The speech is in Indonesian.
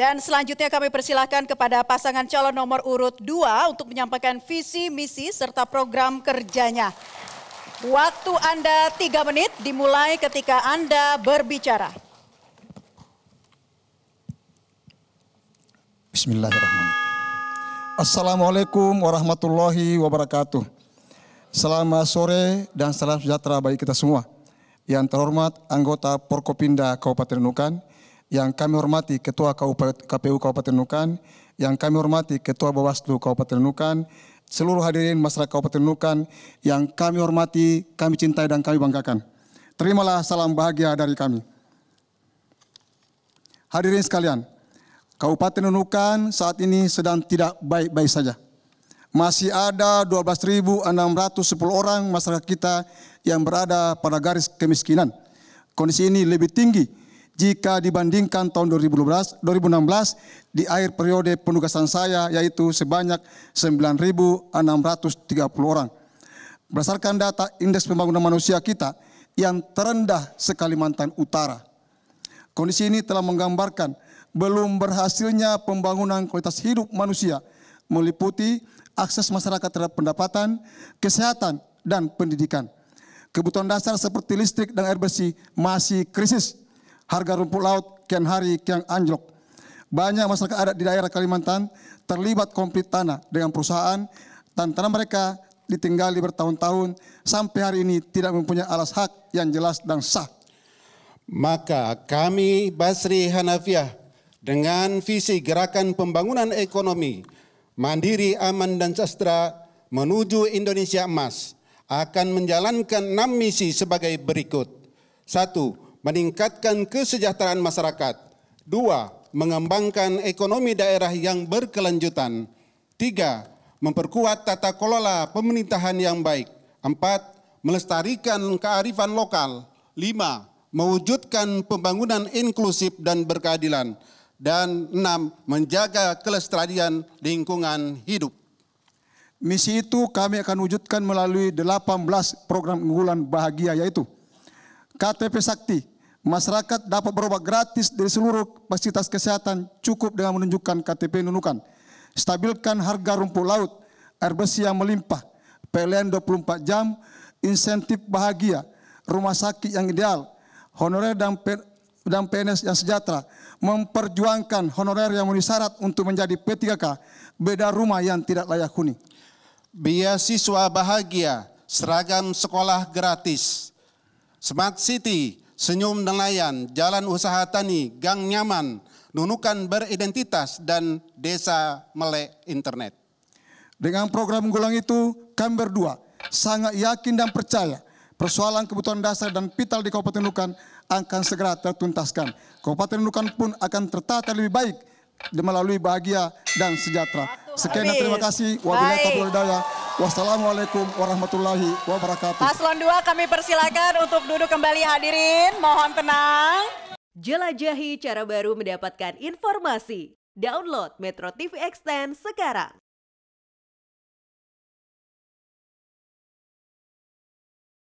Dan selanjutnya kami persilahkan kepada pasangan calon nomor urut 2 untuk menyampaikan visi, misi, serta program kerjanya. Waktu Anda 3 menit dimulai ketika Anda berbicara. Bismillahirrahmanirrahim. Assalamualaikum warahmatullahi wabarakatuh. Selamat sore dan salam sejahtera bagi kita semua. Yang terhormat anggota Porkopinda Kabupaten Nukan yang kami hormati Ketua KPU Kabupaten Nukan, yang kami hormati Ketua Bawaslu Kabupaten Nukan, seluruh hadirin masyarakat Kabupaten Nukan, yang kami hormati, kami cintai dan kami banggakan. Terimalah salam bahagia dari kami. Hadirin sekalian, Kabupaten Nunukan saat ini sedang tidak baik-baik saja. Masih ada 12.610 orang masyarakat kita yang berada pada garis kemiskinan. Kondisi ini lebih tinggi jika dibandingkan tahun 2012, 2016 di akhir periode penugasan saya yaitu sebanyak 9.630 orang. Berdasarkan data Indeks Pembangunan Manusia kita yang terendah sekalimantan Utara. Kondisi ini telah menggambarkan belum berhasilnya pembangunan kualitas hidup manusia meliputi akses masyarakat terhadap pendapatan, kesehatan, dan pendidikan. Kebutuhan dasar seperti listrik dan air bersih masih krisis harga rumput laut kian hari kian anjlok. Banyak masyarakat adat di daerah Kalimantan terlibat konflik tanah dengan perusahaan dan tanah mereka ditinggali bertahun-tahun sampai hari ini tidak mempunyai alas hak yang jelas dan sah. Maka kami Basri Hanafiah dengan visi gerakan pembangunan ekonomi mandiri aman dan sastra menuju Indonesia emas akan menjalankan enam misi sebagai berikut. Satu, meningkatkan kesejahteraan masyarakat. Dua, mengembangkan ekonomi daerah yang berkelanjutan. Tiga, memperkuat tata kelola pemerintahan yang baik. Empat, melestarikan kearifan lokal. Lima, mewujudkan pembangunan inklusif dan berkeadilan. Dan enam, menjaga kelestarian lingkungan hidup. Misi itu kami akan wujudkan melalui 18 program unggulan bahagia yaitu KTP Sakti, Masyarakat dapat berobat gratis dari seluruh fasilitas kesehatan cukup dengan menunjukkan KTP nunukan. Stabilkan harga rumput laut, air bersih yang melimpah, PLN 24 jam, insentif bahagia, rumah sakit yang ideal, honorer dan, dan PNS yang sejahtera, memperjuangkan honorer yang memenuhi syarat untuk menjadi P3K, beda rumah yang tidak layak huni. Beasiswa bahagia, seragam sekolah gratis, Smart City, senyum nelayan, jalan usaha tani, gang nyaman, nunukan beridentitas, dan desa melek internet. Dengan program Gulang itu, kami berdua sangat yakin dan percaya persoalan kebutuhan dasar dan vital di Kabupaten Nukan akan segera tertuntaskan. Kabupaten Nukan pun akan tertata lebih baik melalui bahagia dan sejahtera. Sekian terima kasih. Wabillahi taufiq wal Wassalamualaikum warahmatullahi wabarakatuh. Paslon 2 kami persilakan untuk duduk kembali hadirin. Mohon tenang. Jelajahi cara baru mendapatkan informasi. Download Metro TV Extend sekarang.